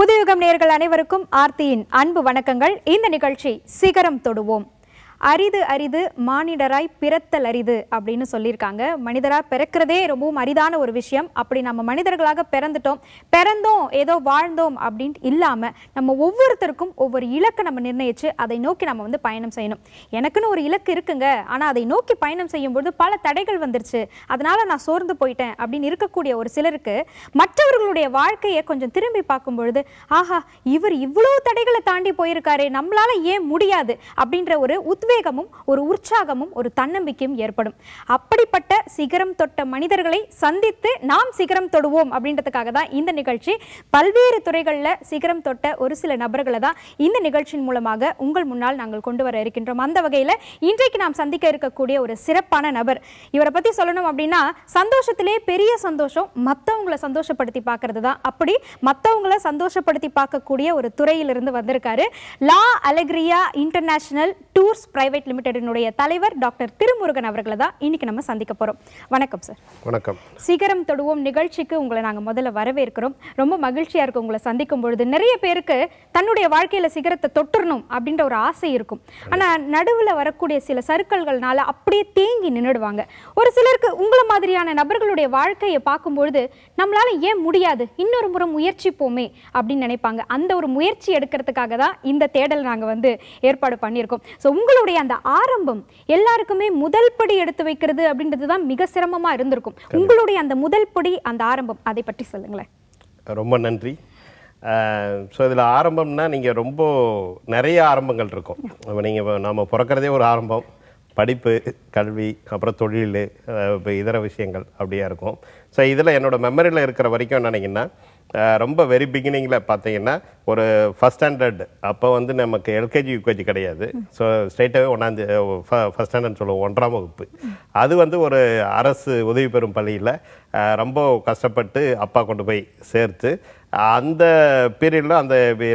புதுயுகம் நேர்கள் அனைவருக்கும் ஆர்த்தியின் அன்பு வணக்கங்கள் இந்த நிகழ்ச்சி சிகரம் தொடுவோம் அரிது அரிது மானிடராய் பிறத்தல் அரிது அப்படின்னு சொல்லியிருக்காங்க மனிதராக பிறக்கிறதே ரொம்பவும் அரிதான ஒரு விஷயம் அப்படி நம்ம மனிதர்களாக பிறந்துட்டோம் பிறந்தோம் ஏதோ வாழ்ந்தோம் அப்படின்ட்டு இல்லாமல் நம்ம ஒவ்வொருத்தருக்கும் ஒவ்வொரு இலக்கை நம்ம நிர்ணயித்து அதை நோக்கி நம்ம வந்து பயணம் செய்யணும் எனக்குன்னு ஒரு இலக்கு இருக்குங்க ஆனால் அதை நோக்கி பயணம் செய்யும்பொழுது பல தடைகள் வந்துருச்சு அதனால் நான் சோர்ந்து போயிட்டேன் அப்படின்னு இருக்கக்கூடிய ஒரு சிலருக்கு மற்றவர்களுடைய வாழ்க்கையை கொஞ்சம் திரும்பி பார்க்கும் பொழுது ஆஹா இவர் இவ்வளோ தடைகளை தாண்டி போயிருக்காரு நம்மளால் ஏன் முடியாது அப்படின்ற ஒரு உத்வே உத்வேகமும் ஒரு உற்சாகமும் ஒரு தன்னம்பிக்கையும் ஏற்படும் அப்படிப்பட்ட சிகரம் தொட்ட மனிதர்களை சந்தித்து நாம் சிகரம் தொடுவோம் அப்படின்றதுக்காக தான் இந்த நிகழ்ச்சி பல்வேறு துறைகளில் சிகரம் தொட்ட ஒரு சில நபர்களை தான் இந்த நிகழ்ச்சியின் மூலமாக உங்கள் முன்னால் நாங்கள் கொண்டு வர இருக்கின்றோம் அந்த வகையில் இன்றைக்கு நாம் சந்திக்க இருக்கக்கூடிய ஒரு சிறப்பான நபர் இவரை பற்றி சொல்லணும் அப்படின்னா சந்தோஷத்திலே பெரிய சந்தோஷம் மற்றவங்களை சந்தோஷப்படுத்தி பார்க்கறது தான் அப்படி மற்றவங்களை சந்தோஷப்படுத்தி பார்க்கக்கூடிய ஒரு துறையிலிருந்து வந்திருக்காரு La Alegria international tours private லிமிடெடினுடைய தலைவர் டாக்டர் திருமுருகன் அவர்களை தான் இன்னைக்கு நம்ம சந்திக்க போகிறோம் வணக்கம் சார் வணக்கம் சீக்கிரம் தொடுவோம் நிகழ்ச்சிக்கு உங்களை நாங்கள் முதல்ல வரவேற்கிறோம் ரொம்ப மகிழ்ச்சியாக இருக்கும் உங்களை சந்திக்கும் பொழுது நிறைய பேருக்கு தன்னுடைய வாழ்க்கையில் சிகரத்தை தொட்டுறணும் அப்படின்ற ஒரு ஆசை இருக்கும் ஆனால் நடுவில் வரக்கூடிய சில சருக்கல்கள்னால அப்படியே தேங்கி நின்றுடுவாங்க ஒரு சிலருக்கு உங்களை மாதிரியான நபர்களுடைய வாழ்க்கையை பார்க்கும்பொழுது நம்மளால ஏன் முடியாது இன்னொரு முறை முயற்சிப்போமே அப்படின்னு நினைப்பாங்க அந்த ஒரு முயற்சி எடுக்கிறதுக்காக தான் இந்த தேடல் நாங்கள் வந்து ஏற்பாடு பண்ணியிருக்கோம் ஸோ உங்களுடைய அதனுடைய அந்த ஆரம்பம் எல்லாருக்குமே முதல் படி எடுத்து வைக்கிறது அப்படின்றது தான் மிக சிரமமாக இருந்திருக்கும் உங்களுடைய அந்த முதல் படி அந்த ஆரம்பம் அதை பற்றி சொல்லுங்களேன் ரொம்ப நன்றி ஸோ இதில் ஆரம்பம்னா நீங்கள் ரொம்ப நிறைய ஆரம்பங்கள் இருக்கும் இப்போ நீங்கள் நாம் பிறக்கிறதே ஒரு ஆரம்பம் படிப்பு கல்வி அப்புறம் தொழில் இப்போ இதர விஷயங்கள் அப்படியா இருக்கும் ஸோ இதில் என்னோடய மெமரியில் இருக்கிற வரைக்கும் நினைங்கன்னா ரொம்ப வெரி பிகினிங்கில் பார்த்தீங்கன்னா ஒரு ஃபஸ்ட் ஸ்டாண்டர்ட் அப்போ வந்து நமக்கு எல்கேஜி யூகேஜி கிடையாது ஸோ ஸ்ட்ரைட்டாகவே ஒன்றாந்து ஃபஸ்ட் ஸ்டாண்டர்ட் சொல்லுவோம் ஒன்றாம் வகுப்பு அது வந்து ஒரு அரசு உதவி பெறும் பள்ளியில் ரொம்ப கஷ்டப்பட்டு அப்பா கொண்டு போய் சேர்த்து அந்த பீரியடில் அந்த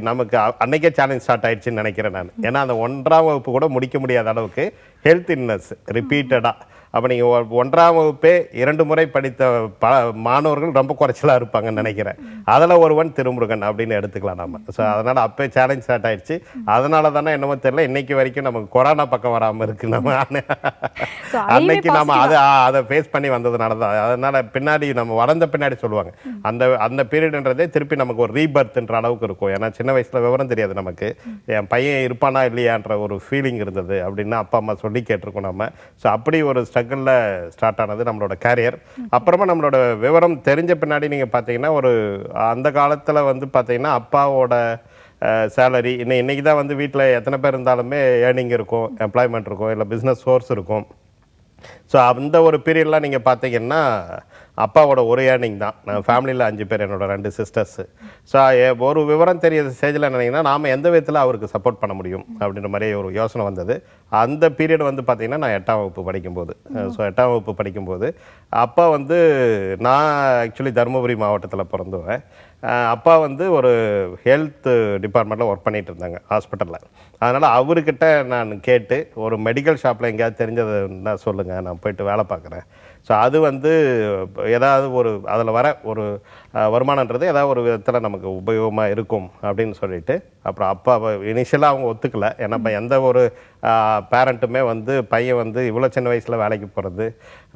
நமக்கு அன்னைக்கே சேலஞ்ச் ஸ்டார்ட் ஆயிடுச்சுன்னு நினைக்கிறேன் நான் ஏன்னா அந்த ஒன்றாம் வகுப்பு கூட முடிக்க முடியாத அளவுக்கு ஹெல்த் இன்னஸ் ரிப்பீட்டடாக அப்போ நீங்கள் ஒன்றாம் வகுப்பே இரண்டு முறை படித்த ப மாணவர்கள் ரொம்ப குறைச்சலாக இருப்பாங்கன்னு நினைக்கிறேன் அதில் ஒருவன் திருமுருகன் அப்படின்னு எடுத்துக்கலாம் நம்ம ஸோ அதனால் அப்போ சேலஞ்ச் ஸ்டார்ட் ஆயிடுச்சு அதனால தானே என்னமோ தெரியல இன்னைக்கு வரைக்கும் நமக்கு கொரோனா பக்கம் வராமல் இருக்கு நம்ம அன்னைக்கு நம்ம அதை அதை ஃபேஸ் பண்ணி வந்ததுனால தான் அதனால் பின்னாடி நம்ம வளர்ந்த பின்னாடி சொல்லுவாங்க அந்த அந்த பீரியடுன்றதே திருப்பி நமக்கு ஒரு ரீபர்த்ன்ற அளவுக்கு இருக்கும் ஏன்னா சின்ன வயசில் விவரம் தெரியாது நமக்கு என் பையன் இருப்பானா இல்லையான்ற ஒரு ஃபீலிங் இருந்தது அப்படின்னா அப்பா அம்மா சொல்லி கேட்டிருக்கோம் நம்ம ஸோ அப்படி ஒரு ஸ்ட்ரக் டக்குனில் ஸ்டார்ட் ஆனது நம்மளோட கேரியர் அப்புறமா நம்மளோட விவரம் தெரிஞ்ச பின்னாடி நீங்கள் பார்த்தீங்கன்னா ஒரு அந்த காலத்தில் வந்து பார்த்தீங்கன்னா அப்பாவோட சேலரி இன்னும் இன்றைக்கி தான் வந்து வீட்டில் எத்தனை பேர் இருந்தாலுமே ஏர்னிங் இருக்கும் எம்ப்ளாய்மெண்ட் இருக்கும் இல்லை பிஸ்னஸ் சோர்ஸ் இருக்கும் ஸோ அந்த ஒரு பீரியட்லாம் நீங்கள் பார்த்தீங்கன்னா அப்பாவோட ஒரே ஏர்னிங் தான் நான் ஃபேமிலியில் அஞ்சு பேர் என்னோட ரெண்டு சிஸ்டர்ஸு ஸோ ஒரு விவரம் தெரியாத ஸ்டேஜில் நினைங்கன்னா நாம் எந்த விதத்தில் அவருக்கு சப்போர்ட் பண்ண முடியும் அப்படின்ற மாதிரி ஒரு யோசனை வந்தது அந்த பீரியட் வந்து பார்த்திங்கன்னா நான் எட்டாம் வகுப்பு படிக்கும்போது ஸோ எட்டாம் வகுப்பு படிக்கும்போது அப்பா வந்து நான் ஆக்சுவலி தருமபுரி மாவட்டத்தில் பிறந்துவேன் அப்பா வந்து ஒரு ஹெல்த்து டிபார்ட்மெண்ட்டில் ஒர்க் பண்ணிகிட்டு இருந்தாங்க ஹாஸ்பிட்டலில் அதனால் அவர்கிட்ட நான் கேட்டு ஒரு மெடிக்கல் ஷாப்பில் எங்கேயாவது தெரிஞ்சதுன்னா சொல்லுங்கள் நான் போயிட்டு வேலை பார்க்குறேன் ஸோ அது வந்து ஏதாவது ஒரு அதில் வர ஒரு வருமானன்றது ஏதாவது ஒரு விதத்தில் நமக்கு உபயோகமாக இருக்கும் அப்படின்னு சொல்லிட்டு அப்புறம் அப்பா இனிஷியலாக அவங்க ஒத்துக்கலை ஏன்னா இப்போ எந்த ஒரு பேரண்ட்டுமே வந்து பையன் வந்து இவ்வளோ சின்ன வயசில் வேலைக்கு போகிறது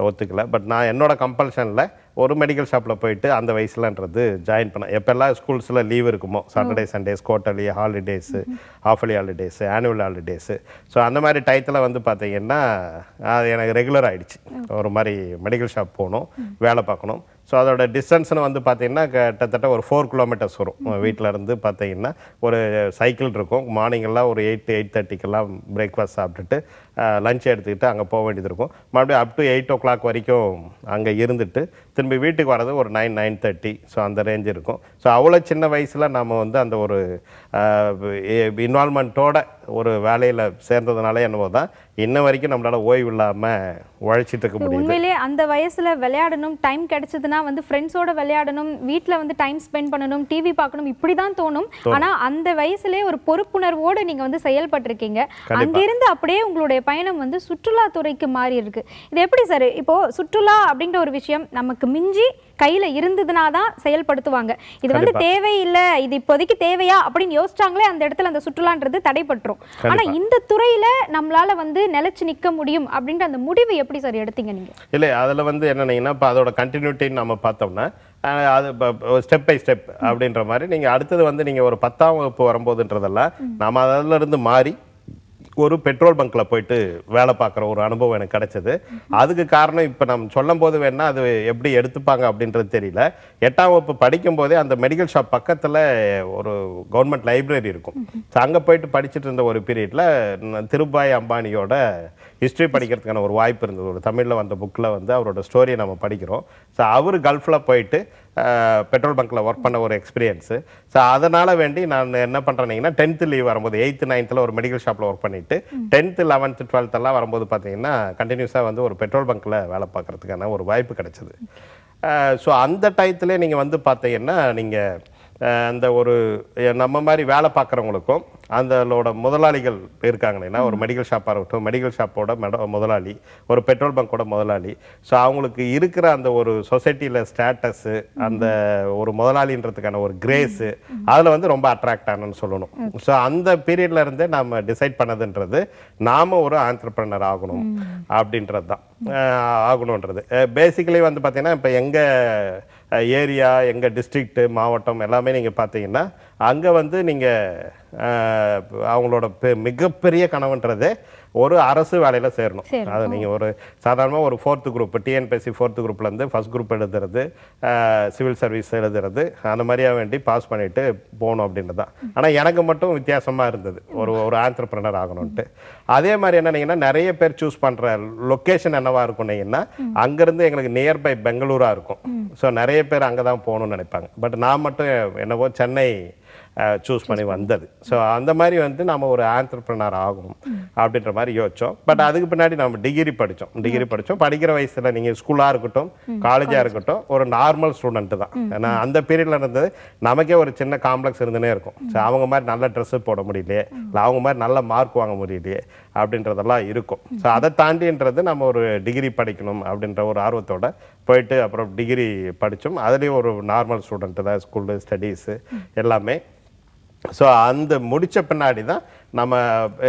ஒத்துக்கலை பட் நான் என்னோடய கம்பல்ஷனில் ஒரு மெடிக்கல் ஷாப்பில் போயிட்டு அந்த வயசுலன்றது ஜாயின் பண்ணேன் எப்போல்லாம் ஸ்கூல்ஸில் லீவ் இருக்குமோ Saturday Sundays quarterly holidays half yearly holidays annual holidays so அந்த மாதிரி டயத்தில் வந்து பார்த்திங்கன்னா அது எனக்கு ரெகுலர் ஆகிடுச்சு ஒரு மாதிரி மெடிக்கல் ஷாப் போகணும் வேலை பார்க்கணும் ஸோ அதோட டிஸ்டன்ஸ்னு வந்து பார்த்தீங்கன்னா கிட்டத்தட்ட ஒரு ஃபோர் கிலோமீட்டர்ஸ் வரும் வீட்டிலேருந்து பார்த்தீங்கன்னா ஒரு சைக்கிள் இருக்கும் மார்னிங்கெல்லாம் ஒரு எயிட் எயிட் தேர்ட்டிக்கெல்லாம் பிரேக்ஃபாஸ்ட் சாப்பிட்டுட்டு லஞ்ச் எடுத்துக்கிட்டு அங்கே போக வேண்டியது இருக்கும் மறுபடியும் up to eight o'clock வரைக்கும் அங்கே இருந்துட்டு திரும்பி வீட்டுக்கு வரது ஒரு நைன் நைன் தேர்ட்டி ஸோ அந்த ரேஞ்ச் இருக்கும் ஸோ அவ்வளோ சின்ன வயசில் நம்ம வந்து அந்த ஒரு இன்வால்மெண்ட்டோட ஒரு வேலையில் சேர்ந்ததுனால என்னவோ தான் இன்ன வரைக்கும் நம்மளால் ஓய்வு இல்லாமல் உழைச்சிட்டு இருக்க முடியும் உண்மையிலே அந்த வயசில் விளையாடணும் டைம் கிடைச்சதுன்னா வந்து ஃப்ரெண்ட்ஸோட விளையாடணும் வீட்டில் வந்து டைம் ஸ்பெண்ட் பண்ணணும் டிவி பார்க்கணும் இப்படி தான் தோணும் ஆனால் அந்த வயசுலேயே ஒரு பொறுப்புணர்வோடு நீங்கள் வந்து செயல்பட்டிருக்கீங்க அங்கிருந்து அப்படியே உங்களுடைய பயணம் வந்து சுற்றுலாத்துறைக்கு மாறி இருக்கு இது எப்படி சார் இப்போது சுற்றுலா அப்படின்ற ஒரு விஷயம் நமக்கு மிஞ்சி கையில் இருந்ததுனா தான் செயல்படுத்துவாங்க இது வந்து தேவையில்லை இது இப்போதைக்கு தேவையா அப்படின்னு யோசிச்சாங்களே அந்த இடத்துல அந்த சுற்றுலான்றது தடைபட்டுரும் ஆனால் இந்த துறையில் நம்மளால் வந்து நிலச்சி நிற்க முடியும் அப்படின்ற அந்த முடிவு எப்படி சார் எடுத்தீங்க நீங்கள் இல்லை அதில் வந்து என்னன்னீங்கன்னா இப்போ அதோட கண்டினியூட்டின்னு நம்ம பார்த்தோம்னா அது ஸ்டெப் பை ஸ்டெப் அப்படின்ற மாதிரி நீங்கள் அடுத்தது வந்து நீங்கள் ஒரு பத்தாம் வகுப்பு வரும்போதுன்றதெல்லாம் நம்ம அதில் இருந்து மாறி ஒரு பெட்ரோல் பங்க்கில் போயிட்டு வேலை பார்க்குற ஒரு அனுபவம் எனக்கு கிடைச்சது அதுக்கு காரணம் இப்போ நம்ம சொல்லும் போது வேணால் அது எப்படி எடுத்துப்பாங்க அப்படின்றது தெரியல எட்டாம் வகுப்பு படிக்கும் போதே அந்த மெடிக்கல் ஷாப் பக்கத்தில் ஒரு கவர்மெண்ட் லைப்ரரி இருக்கும் ஸோ அங்கே போயிட்டு படிச்சுட்டு இருந்த ஒரு பீரியடில் திருபாய் அம்பானியோட ஹிஸ்ட்ரி படிக்கிறதுக்கான ஒரு வாய்ப்பு இருந்தது ஒரு தமிழில் வந்த புக்கில் வந்து அவரோட ஸ்டோரியை நம்ம படிக்கிறோம் ஸோ அவர் கல்ஃபில் போயிட்டு பெட்ரோல் பங்க்கில் ஒர்க் பண்ண ஒரு எக்ஸ்பீரியன்ஸு ஸோ அதனால் வேண்டி நான் என்ன பண்ணுறேன்னா டென்த்து லீவ் வரும்போது எயித்து நைன்த்தில் ஒரு மெடிக்கல் ஷாப்பில் ஒர்க் பண்ணிவிட்டு டென்த்து லெவன்த்து டுவெல்த்தெல்லாம் வரும்போது பார்த்தீங்கன்னா கண்டினியூஸாக வந்து ஒரு பெட்ரோல் பங்க்கில் வேலை பார்க்குறதுக்கான ஒரு வாய்ப்பு கிடச்சிது ஸோ அந்த டயத்துலேயே நீங்கள் வந்து பார்த்தீங்கன்னா நீங்கள் அந்த ஒரு நம்ம மாதிரி வேலை பார்க்குறவங்களுக்கும் அந்தளோட முதலாளிகள் இருக்காங்கன்னா ஒரு மெடிக்கல் ஷாப்பாக இருக்கட்டும் மெடிக்கல் ஷாப்போட முதலாளி ஒரு பெட்ரோல் பங்கோட முதலாளி ஸோ அவங்களுக்கு இருக்கிற அந்த ஒரு சொசைட்டியில் ஸ்டேட்டஸு அந்த ஒரு முதலாளின்றதுக்கான ஒரு கிரேஸு அதில் வந்து ரொம்ப அட்ராக்ட் ஆனன்னு சொல்லணும் ஸோ அந்த பீரியட்ல இருந்தே நாம் டிசைட் பண்ணதுன்றது நாம் ஒரு ஆண்டர்பிரனர் ஆகணும் அப்படின்றது தான் ஆகணுன்றது பேசிக்கலி வந்து பார்த்திங்கன்னா இப்போ எங்கள் ஏரியா எங்கள் டிஸ்ட்ரிக்ட்டு மாவட்டம் எல்லாமே நீங்கள் பார்த்தீங்கன்னா அங்கே வந்து நீங்கள் அவங்களோட பெ மிகப்பெரிய கனவுன்றதே ஒரு அரசு வேலையில் சேரணும் அது நீங்கள் ஒரு சாதாரணமாக ஒரு ஃபோர்த்து குரூப் டிஎன்பிஎஸ்சி ஃபோர்த்து குரூப்லேருந்து ஃபஸ்ட் குரூப் எழுதுறது சிவில் சர்வீஸ் எழுதுறது அந்த மாதிரியாக வேண்டி பாஸ் பண்ணிவிட்டு போகணும் அப்படின்றது தான் ஆனால் எனக்கு மட்டும் வித்தியாசமாக இருந்தது ஒரு ஒரு ஆண்டர்பிரனர் ஆகணும்ன்ட்டு அதே மாதிரி என்னன்னீங்கன்னா நிறைய பேர் சூஸ் பண்ணுற லொக்கேஷன் என்னவாக இருக்கும் இருக்கும்னீங்கன்னா அங்கேருந்து எங்களுக்கு நியர்பை பெங்களூராக இருக்கும் ஸோ நிறைய பேர் அங்கே தான் போகணும்னு நினைப்பாங்க பட் நான் மட்டும் என்னவோ சென்னை சூஸ் uh, பண்ணி வந்தது ஸோ அந்த மாதிரி வந்து நம்ம ஒரு ஆண்டர்பிரினர் ஆகும் அப்படின்ற மாதிரி யோசித்தோம் பட் அதுக்கு பின்னாடி நம்ம டிகிரி படித்தோம் டிகிரி படித்தோம் படிக்கிற வயசில் நீங்கள் ஸ்கூலாக இருக்கட்டும் காலேஜாக இருக்கட்டும் ஒரு நார்மல் ஸ்டூடெண்ட்டு தான் ஏன்னா அந்த பீரியடில் இருந்தது நமக்கே ஒரு சின்ன காம்ப்ளெக்ஸ் இருந்துனே இருக்கும் ஸோ அவங்க மாதிரி நல்ல ட்ரெஸ்ஸு போட முடியலையே இல்லை அவங்க மாதிரி நல்ல மார்க் வாங்க முடியலையே அப்படின்றதெல்லாம் இருக்கும் ஸோ அதை தாண்டின்றது நம்ம ஒரு டிகிரி படிக்கணும் அப்படின்ற ஒரு ஆர்வத்தோட போயிட்டு அப்புறம் டிகிரி படித்தோம் அதுலேயும் ஒரு நார்மல் ஸ்டூடெண்ட்டு தான் ஸ்கூலு ஸ்டடீஸு எல்லாமே ஸோ அந்த முடித்த பின்னாடி தான் நம்ம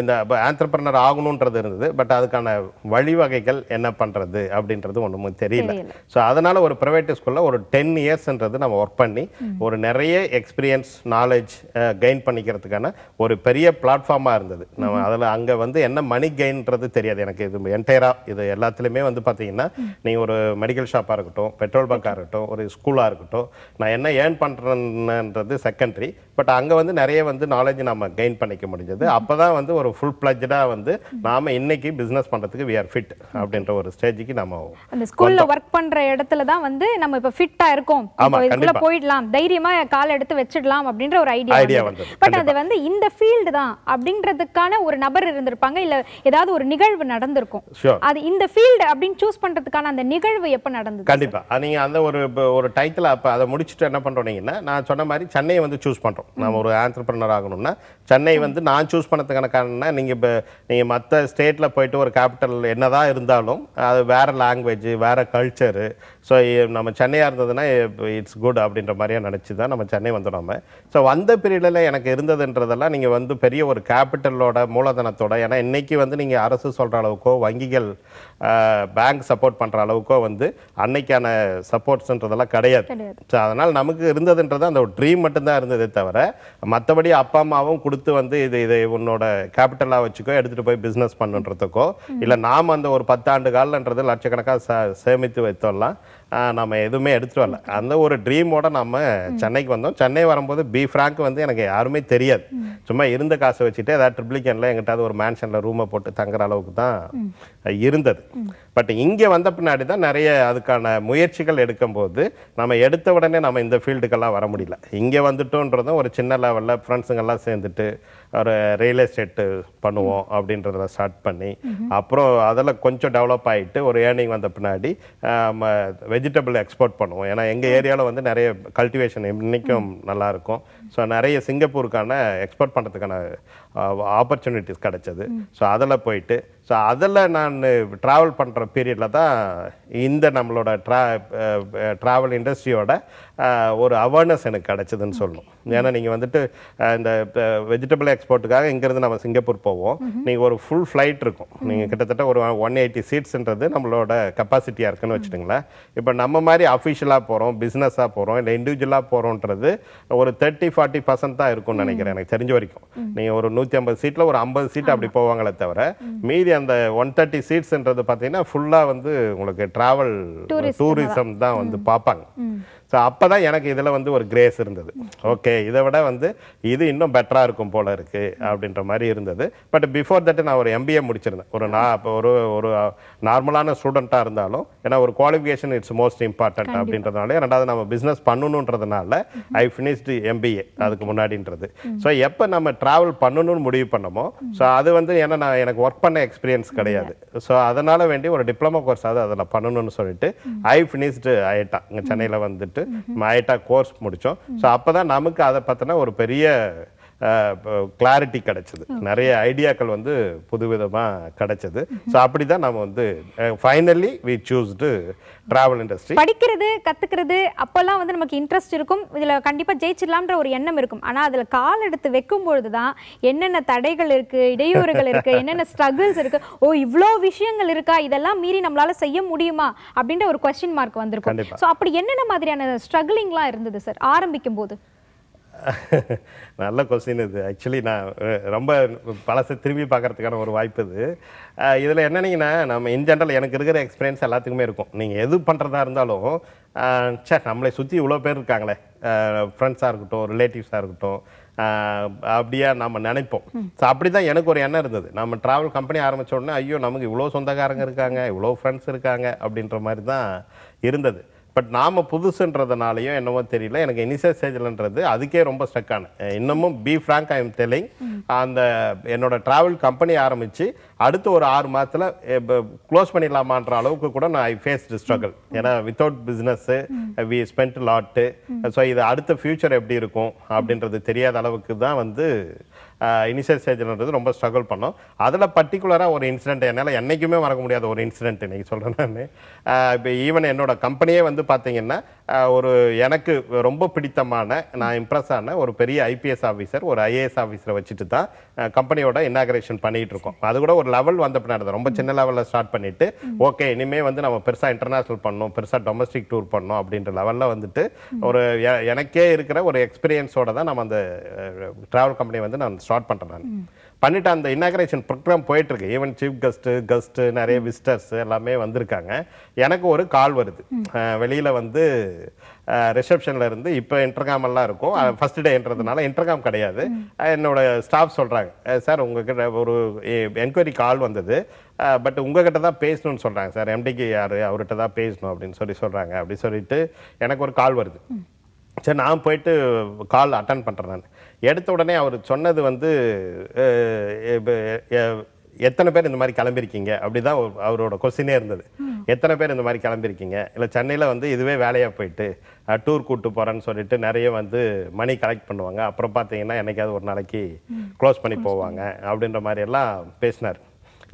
இந்த ஆண்டர்பிரனர் ஆகணுன்றது இருந்தது பட் அதுக்கான வழிவகைகள் என்ன பண்ணுறது அப்படின்றது ஒன்றுமே தெரியல ஸோ அதனால் ஒரு ப்ரைவேட் ஸ்கூலில் ஒரு டென் இயர்ஸ்ன்றது நம்ம ஒர்க் பண்ணி ஒரு நிறைய எக்ஸ்பீரியன்ஸ் நாலேஜ் கெயின் பண்ணிக்கிறதுக்கான ஒரு பெரிய பிளாட்ஃபார்மாக இருந்தது நம்ம அதில் அங்கே வந்து என்ன மணி கெயின்ன்றது தெரியாது எனக்கு இது என்டையராக இது எல்லாத்துலேயுமே வந்து பார்த்தீங்கன்னா நீங்கள் ஒரு மெடிக்கல் ஷாப்பாக இருக்கட்டும் பெட்ரோல் பங்காக இருக்கட்டும் ஒரு ஸ்கூலாக இருக்கட்டும் நான் என்ன ஏர்ன் பண்ணுறேன்ன்றது செகண்டரி பட் அங்கே வந்து நிறைய வந்து நாலேஜ் நம்ம கெயின் பண்ணிக்க முடிஞ்சது அப்போ தான் வந்து ஒரு ஃபுல் பிளஜ்டாக வந்து நாம் இன்னைக்கு பிஸ்னஸ் பண்ணுறதுக்கு வி ஆர் ஃபிட் அப்படின்ற ஒரு ஸ்டேஜுக்கு நம்ம அந்த ஸ்கூலில் ஒர்க் பண்ணுற இடத்துல தான் வந்து நம்ம இப்போ ஃபிட்டாக இருக்கோம் இதுக்குள்ளே போயிடலாம் தைரியமாக கால் எடுத்து வச்சிடலாம் அப்படின்ற ஒரு ஐடியா ஐடியா வந்து பட் அது வந்து இந்த ஃபீல்டு தான் அப்படின்றதுக்கான ஒரு நபர் இருந்திருப்பாங்க இல்லை ஏதாவது ஒரு நிகழ்வு நடந்திருக்கும் அது இந்த ஃபீல்டு அப்படின்னு சூஸ் பண்ணுறதுக்கான அந்த நிகழ்வு எப்போ நடந்தது கண்டிப்பாக நீங்கள் அந்த ஒரு ஒரு டைத்தில் அப்போ அதை முடிச்சுட்டு என்ன பண்ணுறோன்னீங்கன்னா நான் சொன்ன மாதிரி சென்னையை வந்து சூஸ் பண்ணுறோம் நம்ம ஒரு ஆண்டர்பிரனர் ஆகணும்னா சென்னை வந்து நான் சூஸ் சூஸ் பண்ணதுக்கான காரணம்னா நீங்கள் இப்போ நீங்கள் மற்ற ஸ்டேட்டில் போயிட்டு ஒரு கேபிட்டல் என்ன தான் இருந்தாலும் அது வேறு லாங்குவேஜ் வேறு கல்ச்சரு ஸோ நம்ம சென்னையாக இருந்ததுன்னா இட்ஸ் குட் அப்படின்ற மாதிரியாக நினச்சி தான் நம்ம சென்னை நம்ம ஸோ வந்த பீரியடில் எனக்கு இருந்ததுன்றதெல்லாம் நீங்கள் வந்து பெரிய ஒரு கேபிட்டலோட மூலதனத்தோட ஏன்னா இன்றைக்கி வந்து நீங்கள் அரசு சொல்கிற அளவுக்கோ வங்கிகள் பேங்க் சப்போர்ட் பண்ணுற அளவுக்கோ வந்து அன்னைக்கான சப்போர்ட்ஸ்ன்றதெல்லாம் கிடையாது ஸோ அதனால் நமக்கு இருந்ததுன்றது அந்த ஒரு ட்ரீம் மட்டும்தான் இருந்ததே தவிர மற்றபடி அப்பா அம்மாவும் கொடுத்து வந்து இது இதை உன்னோட கேபிட்டலாக வச்சுக்கோ எடுத்துகிட்டு போய் பிஸ்னஸ் பண்ணுன்றதுக்கோ இல்லை நாம் அந்த ஒரு பத்தாண்டு காலன்றது லட்சக்கணக்காக சேமித்து வைத்தோம்லாம் நம்ம எதுவுமே எடுத்துகிட்டு வரல அந்த ஒரு ட்ரீமோட நம்ம சென்னைக்கு வந்தோம் சென்னை வரும்போது பி ஃப்ராங்க் வந்து எனக்கு யாருமே தெரியாது சும்மா இருந்த காசை வச்சுட்டு ஏதாவது ட்ரிப்ளிகனில் எங்கிட்ட ஒரு மேன்ஷனில் ரூமை போட்டு தங்குற அளவுக்கு தான் இருந்தது பட் இங்கே வந்த பின்னாடி தான் நிறைய அதுக்கான முயற்சிகள் எடுக்கும்போது நம்ம எடுத்த உடனே நம்ம இந்த ஃபீல்டுக்கெல்லாம் வர முடியல இங்கே வந்துட்டோன்றதும் ஒரு சின்ன லெவலில் ஃப்ரெண்ட்ஸுங்கெல்லாம் சேர்ந்துட்டு ஒரு ரியல் எஸ்டேட்டு பண்ணுவோம் அப்படின்றத ஸ்டார்ட் பண்ணி அப்புறம் அதில் கொஞ்சம் டெவலப் ஆகிட்டு ஒரு ஏர்னிங் வந்த பின்னாடி வெஜிடபிள் எக்ஸ்போர்ட் பண்ணுவோம் ஏன்னா எங்கள் ஏரியாவில் வந்து நிறைய கல்டிவேஷன் இன்றைக்கும் நல்லாயிருக்கும் ஸோ நிறைய சிங்கப்பூருக்கான எக்ஸ்போர்ட் பண்ணுறதுக்கான ஆப்பர்ச்சுனிட்டிஸ் கிடச்சது ஸோ அதில் போயிட்டு ஸோ அதில் நான் ட்ராவல் பண்ணுற பீரியடில் தான் இந்த நம்மளோட ட்ரா ட்ராவல் இண்டஸ்ட்ரியோட ஒரு அவேர்னஸ் எனக்கு கிடச்சிதுன்னு சொல்லணும் ஏன்னா நீங்கள் வந்துட்டு இந்த வெஜிடபிள் எக்ஸ்போர்ட்டுக்காக இங்கேருந்து நம்ம சிங்கப்பூர் போவோம் நீங்கள் ஒரு ஃபுல் ஃப்ளைட் இருக்கும் நீங்கள் கிட்டத்தட்ட ஒரு ஒன் எயிட்டி சீட்ஸுன்றது நம்மளோட கெப்பாசிட்டியாக இருக்குன்னு வச்சுட்டுங்களேன் இப்போ நம்ம மாதிரி அஃபிஷியலாக போகிறோம் பிஸ்னஸாக போகிறோம் இல்லை இண்டிவிஜுவலாக போகிறோன்றது ஒரு தேர்ட்டி ஃபார்ட்டி பர்சன்ட் தான் இருக்கும்னு நினைக்கிறேன் எனக்கு தெரிஞ்ச வரைக்கும் நீங்கள் ஒரு நூற்றி ஐம்பது சீட்டில் ஒரு ஐம்பது சீட் அப்படி போவாங்களே தவிர மீதி அந்த ஒன் தேர்ட்டி சீட்ஸ்ன்றது பார்த்தீங்கன்னா ஃபுல்லாக வந்து உங்களுக்கு ட்ராவல் டூரிசம் தான் வந்து பார்ப்பாங்க ஸோ அப்போ தான் எனக்கு இதில் வந்து ஒரு கிரேஸ் இருந்தது ஓகே இதை விட வந்து இது இன்னும் பெட்டராக இருக்கும் போல் இருக்குது அப்படின்ற மாதிரி இருந்தது பட் பிஃபோர் தட் நான் ஒரு எம்பிஏ முடிச்சிருந்தேன் ஒரு நான் ஒரு ஒரு நார்மலான ஸ்டூடெண்ட்டாக இருந்தாலும் ஏன்னா ஒரு குவாலிஃபிகேஷன் இட்ஸ் மோஸ்ட் இம்பார்ட்டண்ட் அப்படின்றதுனால ரெண்டாவது நம்ம பிஸ்னஸ் பண்ணணுன்றதுனால ஐ ஃபினிஷ்டு எம்பிஏ அதுக்கு முன்னாடின்றது ஸோ எப்போ நம்ம ட்ராவல் பண்ணணும்னு முடிவு பண்ணமோ ஸோ அது வந்து ஏன்னா நான் எனக்கு ஒர்க் பண்ண எக்ஸ்பீரியன்ஸ் கிடையாது ஸோ அதனால் வேண்டி ஒரு டிப்ளமோ கோர்ஸ் அது அதில் பண்ணணும்னு சொல்லிட்டு ஐ ஃபினிஷ்டு ஆயிட்டான் இங்கே சென்னையில் வந்துட்டு மாயட்டா கோர்ஸ் முடித்தோம் ஸோ அப்போ தான் நமக்கு அதை பற்றின ஒரு பெரிய கிளாரிட்டி கிடைச்சது நிறைய ஐடியாக்கள் வந்து புதுவிதமாக கிடைச்சது ஸோ அப்படி தான் நம்ம வந்து finally we choosed travel industry படிக்கிறது கற்றுக்கிறது அப்போல்லாம் வந்து நமக்கு இன்ட்ரெஸ்ட் இருக்கும் இதில் கண்டிப்பாக ஜெயிச்சிடலாம்ன்ற ஒரு எண்ணம் இருக்கும் ஆனால் அதில் கால் எடுத்து வைக்கும் பொழுது தான் என்னென்ன தடைகள் இருக்குது இடையூறுகள் இருக்குது என்னென்ன ஸ்ட்ரகிள்ஸ் இருக்குது ஓ இவ்வளோ விஷயங்கள் இருக்கா இதெல்லாம் மீறி நம்மளால் செய்ய முடியுமா அப்படின்ற ஒரு கொஸ்டின் மார்க் வந்திருக்கும் ஸோ அப்படி என்னென்ன மாதிரியான ஸ்ட்ரகிளிங்லாம் இருந்தது சார் ஆரம்பிக்கும் போது நல்ல கொஸ்டின் இது ஆக்சுவலி நான் ரொம்ப பழசை திரும்பி பார்க்குறதுக்கான ஒரு வாய்ப்பு இது இதில் என்னன்னீங்கன்னா நம்ம இன் ஜென்ரல் எனக்கு இருக்கிற எக்ஸ்பீரியன்ஸ் எல்லாத்துக்குமே இருக்கும் நீங்கள் எது பண்ணுறதா இருந்தாலும் சே நம்மளை சுற்றி இவ்வளோ பேர் இருக்காங்களே ஃப்ரெண்ட்ஸாக இருக்கட்டும் ரிலேட்டிவ்ஸாக இருக்கட்டும் அப்படியே நம்ம நினைப்போம் ஸோ அப்படி தான் எனக்கு ஒரு எண்ணம் இருந்தது நம்ம ட்ராவல் கம்பெனி ஆரம்பித்த உடனே ஐயோ நமக்கு இவ்வளோ சொந்தக்காரங்க இருக்காங்க இவ்வளோ ஃப்ரெண்ட்ஸ் இருக்காங்க அப்படின்ற மாதிரி தான் இருந்தது பட் நாம் புதுசுன்றதுனாலையும் என்னவோ தெரியல எனக்கு இனிசியல் ஸ்டேஜ்லன்றது அதுக்கே ரொம்ப ஸ்டக்கான இன்னமும் பி ஃப்ராங்க் ஐ எம் அந்த என்னோட ட்ராவல் கம்பெனி ஆரம்பித்து அடுத்த ஒரு ஆறு மாதத்தில் இப்போ க்ளோஸ் பண்ணிடலாமான்ற அளவுக்கு கூட நான் ஐ ஃபேஸ் ஸ்ட்ரகிள் ஏன்னா without business we spend lot so இது அடுத்த ஃப்யூச்சர் எப்படி இருக்கும் அப்படின்றது தெரியாத அளவுக்கு தான் வந்து இனிஷியல் ஸ்டேஜ்ன்றது ரொம்ப ஸ்ட்ரகிள் பண்ணோம் அதில் பர்டிகுலராக ஒரு இன்சிடென்ட் என்னால் என்றைக்குமே மறக்க முடியாத ஒரு இன்சிடென்ட் இன்றைக்கி சொல்கிறேன் நான் இப்போ ஈவன் என்னோட கம்பெனியே வந்து பார்த்திங்கன்னா ஒரு எனக்கு ரொம்ப பிடித்தமான நான் இம்ப்ரெஸ் ஆன ஒரு பெரிய ஐபிஎஸ் ஆஃபீஸர் ஒரு ஐஏஎஸ் ஆஃபீஸரை வச்சுட்டு தான் கம்பெனியோட இன்னாகரேஷன் பண்ணிகிட்டு இருக்கோம் அது கூட ஒரு லெவல் வந்த பின்னாடி ரொம்ப சின்ன லெவலில் ஸ்டார்ட் பண்ணிவிட்டு ஓகே இனிமேல் வந்து நம்ம பெருசாக இன்டர்நேஷ்னல் பண்ணணும் பெருசாக டொமஸ்டிக் டூர் பண்ணணும் அப்படின்ற லெவலில் வந்துட்டு ஒரு எனக்கே இருக்கிற ஒரு எக்ஸ்பீரியன்ஸோட தான் நம்ம அந்த ட்ராவல் கம்பெனி வந்து நான் ஸ்டார்ட் பண்ணுறேன் நான் பண்ணிவிட்டு அந்த இன்னாகரேஷன் ப்ரோக்ராம் போயிட்டுருக்கு ஈவன் சீஃப் கெஸ்ட்டு கெஸ்ட்டு நிறைய விசிட்டர்ஸ் எல்லாமே வந்திருக்காங்க எனக்கு ஒரு கால் வருது வெளியில் வந்து ரிசப்ஷனில் இருந்து இப்போ இன்டர்காம் எல்லாம் இருக்கும் ஃபர்ஸ்ட் டேன்றதுனால இன்டர்காம் கிடையாது என்னோட ஸ்டாஃப் சொல்கிறாங்க சார் உங்ககிட்ட ஒரு என்கொயரி கால் வந்தது பட் உங்ககிட்ட தான் பேசணும்னு சொல்கிறாங்க சார் எம்டிக்கு யார் அவர்கிட்ட தான் பேசணும் அப்படின்னு சொல்லி சொல்கிறாங்க அப்படின்னு சொல்லிட்டு எனக்கு ஒரு கால் வருது சரி நான் போயிட்டு கால் அட்டன் பண்ணுறேன் நான் எடுத்த உடனே அவர் சொன்னது வந்து எத்தனை பேர் இந்த மாதிரி கிளம்பிருக்கீங்க அப்படிதான் அவரோட கொஸ்டினே இருந்தது எத்தனை பேர் இந்த மாதிரி கிளம்பிருக்கீங்க இல்லை சென்னையில் வந்து இதுவே வேலையாக போயிட்டு டூர் கூப்பிட்டு போகிறேன்னு சொல்லிட்டு நிறைய வந்து மணி கலெக்ட் பண்ணுவாங்க அப்புறம் பார்த்தீங்கன்னா என்னைக்காவது ஒரு நாளைக்கு க்ளோஸ் பண்ணி போவாங்க அப்படின்ற மாதிரியெல்லாம் பேசினார்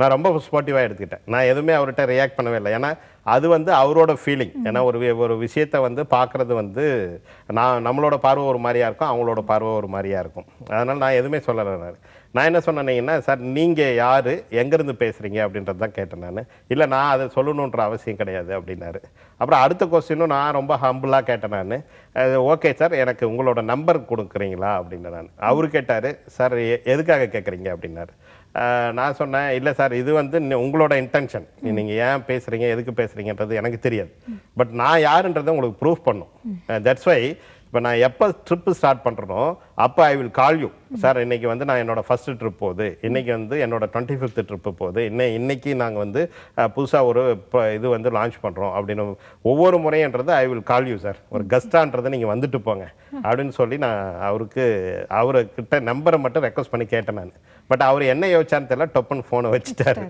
நான் ரொம்ப சப்போர்ட்டிவாக எடுத்துக்கிட்டேன் நான் எதுவுமே அவர்கிட்ட ரியாக்ட் பண்ணவே இல்லை ஏன்னா அது வந்து அவரோட ஃபீலிங் ஏன்னா ஒரு ஒரு விஷயத்தை வந்து பார்க்குறது வந்து நான் நம்மளோட பார்வை ஒரு மாதிரியாக இருக்கும் அவங்களோட பார்வை ஒரு மாதிரியாக இருக்கும் அதனால் நான் எதுவுமே சொல்லலை நான் நான் என்ன சொன்னேன்னா சார் நீங்கள் யார் எங்கேருந்து பேசுகிறீங்க அப்படின்றது தான் கேட்டேன் நான் இல்லை நான் அதை சொல்லணுன்ற அவசியம் கிடையாது அப்படின்னாரு அப்புறம் அடுத்த கொஸ்டினும் நான் ரொம்ப ஹம்பிளாக கேட்டேன் நான் ஓகே சார் எனக்கு உங்களோட நம்பர் கொடுக்குறீங்களா அப்படின்னு நான் அவர் கேட்டார் சார் எதுக்காக கேட்குறீங்க அப்படின்னாரு நான் சொன்னேன் இல்லை சார் இது வந்து உங்களோட இன்டென்ஷன் நீங்கள் ஏன் பேசுகிறீங்க எதுக்கு பேசுகிறீங்கன்றது எனக்கு தெரியாது பட் நான் யாருன்றதை உங்களுக்கு ப்ரூஃப் பண்ணும் தட்ஸ் வை இப்போ நான் எப்போ ட்ரிப்பு ஸ்டார்ட் பண்ணுறனோ அப்போ I will call you sir இன்னைக்கு வந்து நான் என்னோட ஃபர்ஸ்ட் ட்ரிப் போகுது இன்றைக்கி வந்து என்னோட டுவெண்ட்டி ஃபிஃப்த் ட்ரிப்பு போகுது இன்னும் இன்னைக்கு நாங்கள் வந்து புதுசாக ஒரு இது வந்து லான்ச் பண்ணுறோம் அப்படின்னு ஒவ்வொரு முறையன்றது I will call you sir ஒரு கஸ்டான்றதை நீங்கள் வந்துட்டு போங்க அப்படின்னு சொல்லி நான் அவருக்கு அவர்கிட்ட நம்பரை மட்டும் ரெக்வஸ்ட் பண்ணி கேட்டேன் நான் பட் அவர் என்ன யோசிச்சான்னு தெரியல டொப்புன்னு ஃபோனை வச்சுட்டார்